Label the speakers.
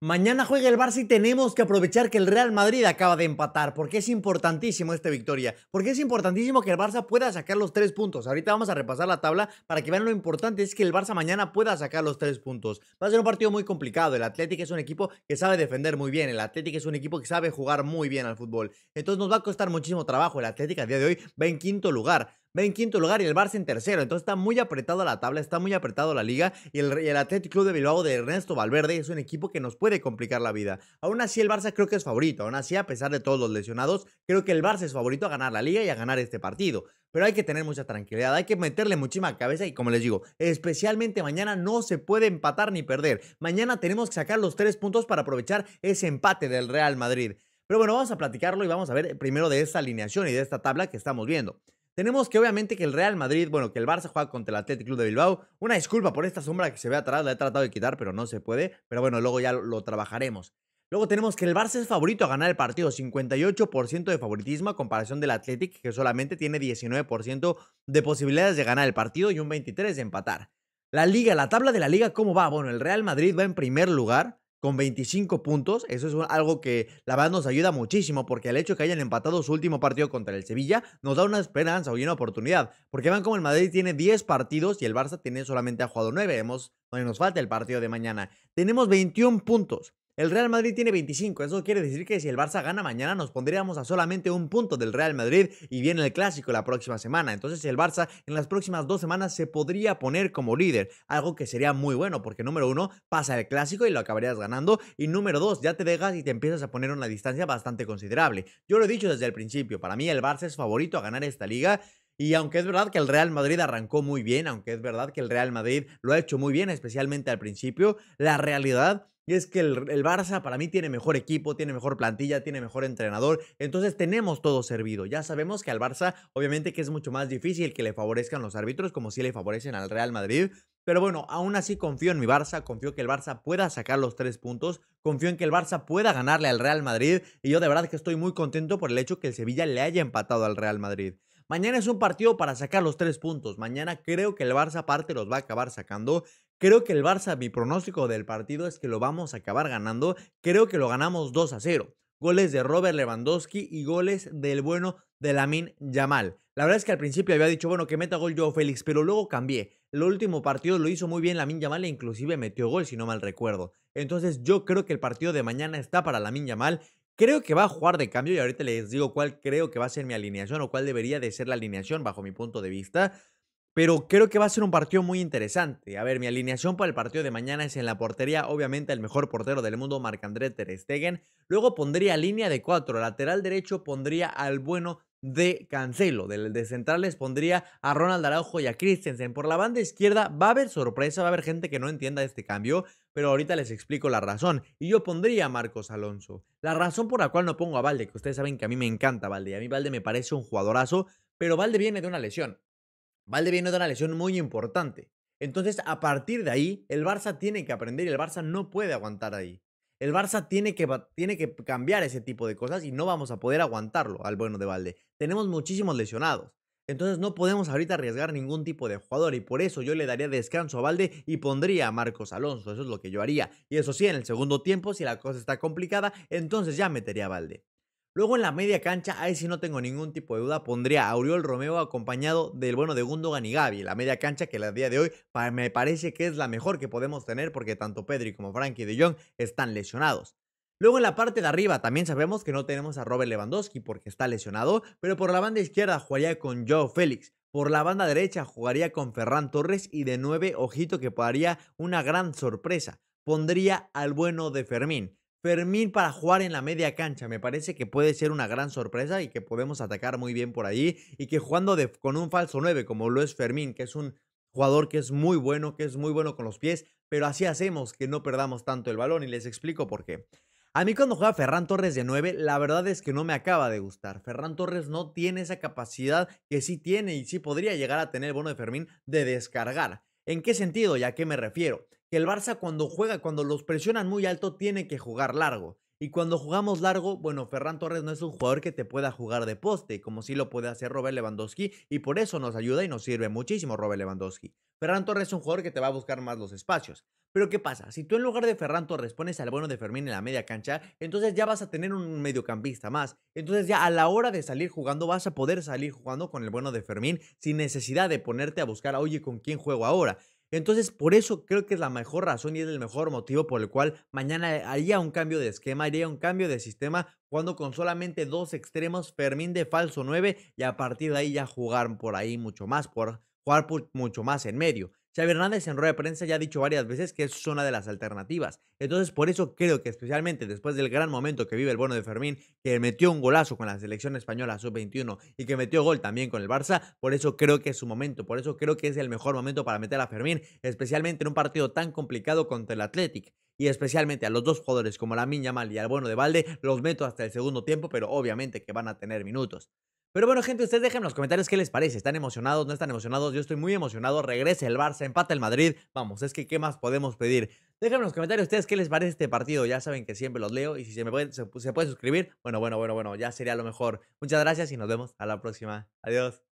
Speaker 1: Mañana juega el Barça y tenemos que aprovechar que el Real Madrid acaba de empatar, porque es importantísimo esta victoria, porque es importantísimo que el Barça pueda sacar los tres puntos. Ahorita vamos a repasar la tabla para que vean lo importante es que el Barça mañana pueda sacar los tres puntos. Va a ser un partido muy complicado, el Atlético es un equipo que sabe defender muy bien, el Atlético es un equipo que sabe jugar muy bien al fútbol. Entonces nos va a costar muchísimo trabajo, el Atlético a día de hoy va en quinto lugar en quinto lugar y el Barça en tercero. Entonces está muy apretado la tabla, está muy apretado la liga y el, Atlético Club de Bilbao de Ernesto Valverde es un equipo que nos puede complicar la vida. Aún así el Barça creo que es favorito, aún así a pesar de todos los lesionados, creo que el Barça es favorito a ganar la liga y a ganar este partido. Pero hay que tener mucha tranquilidad, hay que meterle muchísima cabeza y como les digo, especialmente mañana no se puede empatar ni perder. Mañana tenemos que sacar los tres puntos para aprovechar ese empate del Real Madrid. Pero bueno, vamos a platicarlo y vamos a ver primero de esta alineación y de esta tabla que estamos viendo. Tenemos que obviamente que el Real Madrid, bueno, que el Barça juega contra el Athletic Club de Bilbao. Una disculpa por esta sombra que se ve atrás, la he tratado de quitar, pero no se puede. Pero bueno, luego ya lo, trabajaremos. Luego tenemos que el Barça es favorito a ganar el partido, 58% de favoritismo a comparación del Athletic, que solamente tiene 19% de posibilidades de ganar el partido y un 23% de empatar. La liga, la tabla de la liga, ¿cómo va? Bueno, el Real Madrid va en primer lugar con 25 puntos. Eso es algo que la verdad nos ayuda muchísimo porque el hecho de que hayan empatado su último partido contra el Sevilla nos da una esperanza y una oportunidad. Porque van como el Madrid tiene 10 partidos y el Barça tiene solamente ha jugado 9. Hemos, donde nos falta el partido de mañana. Tenemos 21 puntos. El Real Madrid tiene 25, eso quiere decir que si el Barça gana mañana nos pondríamos a solamente un punto del Real Madrid y viene el clásico la próxima semana. Entonces el Barça en las próximas dos semanas se podría poner como líder, algo que sería muy bueno porque número uno pasa el clásico y lo acabarías ganando y número dos ya te dejas y te empiezas a poner una distancia bastante considerable. Yo lo he dicho desde el principio, para mí el Barça es favorito a ganar esta liga. Y aunque es verdad que el Real Madrid arrancó muy bien, aunque es verdad que el Real Madrid lo ha hecho muy bien, especialmente al principio, la realidad y es que el, Barça para mí tiene mejor equipo, tiene mejor plantilla, tiene mejor entrenador. Entonces tenemos todo servido. Ya sabemos que al Barça obviamente que es mucho más difícil que le favorezcan los árbitros como si le favorecen al Real Madrid. Pero bueno, aún así confío en mi Barça, confío que el Barça pueda sacar los tres puntos, confío en que el Barça pueda ganarle al Real Madrid y yo de verdad que estoy muy contento por el hecho que el Sevilla le haya empatado al Real Madrid. Mañana es un partido para sacar los tres puntos. Mañana creo que el Barça aparte los va a acabar sacando. Creo que el Barça, mi pronóstico del partido es que lo vamos a acabar ganando. Creo que lo ganamos 2 a 0. Goles de Robert Lewandowski y goles del bueno de Lamin Yamal. La verdad es que al principio había dicho, bueno, que meta gol yo Félix, pero luego cambié. El último partido lo hizo muy bien Lamin Yamal e inclusive metió gol, si no mal recuerdo. Entonces yo creo que el partido de mañana está para Lamin Yamal. Creo que va a jugar de cambio y ahorita les digo cuál creo que va a ser mi alineación o cuál debería de ser la alineación bajo mi punto de vista. Pero creo que va a ser un partido muy interesante. A ver, mi alineación para el partido de mañana es en la portería, obviamente el mejor portero del mundo, Marc-André Ter Stegen. Luego pondría línea de cuatro, lateral derecho pondría al bueno de Cancelo. De, central centrales pondría a Ronald Araujo y a Christensen. Por la banda izquierda va a haber sorpresa, va a haber gente que no entienda este cambio, pero ahorita les explico la razón. Y yo pondría a Marcos Alonso. La razón por la cual no pongo a Valde, que ustedes saben que a mí me encanta Valde, a mí Valde me parece un jugadorazo, pero Valde viene de una lesión. Valde viene de una lesión muy importante. Entonces, a partir de ahí, el Barça tiene que aprender y el Barça no puede aguantar ahí. El Barça tiene que, tiene que cambiar ese tipo de cosas y no vamos a poder aguantarlo al bueno de Valde. Tenemos muchísimos lesionados. Entonces no podemos ahorita arriesgar ningún tipo de jugador y por eso yo le daría descanso a Valde y pondría a Marcos Alonso. Eso es lo que yo haría. Y eso sí, en el segundo tiempo, si la cosa está complicada, entonces ya metería a Valde. Luego en la media cancha, ahí si no tengo ningún tipo de duda, pondría a Oriol Romeo acompañado del bueno de Gundogan y La media cancha que a día de hoy me parece que es la mejor que podemos tener porque tanto Pedri como Frankie de Jong están lesionados. Luego en la parte de arriba también sabemos que no tenemos a Robert Lewandowski porque está lesionado, pero por la banda izquierda jugaría con Joe Félix. Por la banda derecha jugaría con Ferran Torres y de nueve ojito que podría una gran sorpresa, pondría al bueno de Fermín. Fermín para jugar en la media cancha. Me parece que puede ser una gran sorpresa y que podemos atacar muy bien por ahí. Y que jugando con un falso 9, como lo es Fermín, que es un jugador que es muy bueno, que es muy bueno con los pies, pero así hacemos que no perdamos tanto el balón y les explico por qué. A mí cuando juega Ferran Torres de 9, la verdad es que no me acaba de gustar. Ferran Torres no tiene esa capacidad que sí tiene y sí podría llegar a tener el bono de Fermín de descargar. ¿En qué sentido y a qué me refiero? Que el Barça cuando juega, cuando los presionan muy alto, tiene que jugar largo. Y cuando jugamos largo, bueno, Ferran Torres no es un jugador que te pueda jugar de poste, como sí lo puede hacer Robert Lewandowski, y por eso nos ayuda y nos sirve muchísimo Robert Lewandowski. Ferran Torres es un jugador que te va a buscar más los espacios. Pero ¿qué pasa? Si tú en lugar de Ferran Torres pones al bueno de Fermín en la media cancha, entonces ya vas a tener un mediocampista más. Entonces ya a la hora de salir jugando vas a poder salir jugando con el bueno de Fermín sin necesidad de ponerte a buscar, oye, ¿con quién juego ahora? Entonces, por eso creo que es la mejor razón y es el mejor motivo por el cual mañana eh, haría un cambio de esquema, haría un cambio de sistema, cuando con solamente dos extremos, Fermín de falso 9, y a partir de ahí ya jugar por ahí mucho más, por jugar mucho más en medio. Xavi Hernández en rueda de prensa ya ha dicho varias veces que es una de las alternativas. Entonces, por eso creo que especialmente después del gran momento que vive el bueno de Fermín, que metió un golazo con la selección española sub-21 y que metió gol también con el Barça, por eso creo que es su momento, por eso creo que es el mejor momento para meter a Fermín, especialmente en un partido tan complicado contra el Athletic y especialmente a los dos jugadores como la Mal y al bueno de Valde, los meto hasta el segundo tiempo, pero obviamente que van a tener minutos. Pero bueno, gente, ustedes dejen en los comentarios qué les parece. ¿Están emocionados? ¿No están emocionados? Yo estoy muy emocionado. Regrese el Barça, empata el Madrid. Vamos, es que ¿qué más podemos pedir? Déjenme en los comentarios ustedes qué les parece este partido. Ya saben que siempre los leo y si se me se puede suscribir, bueno, bueno, bueno, bueno, ya sería lo mejor. Muchas gracias y nos vemos a la próxima. Adiós.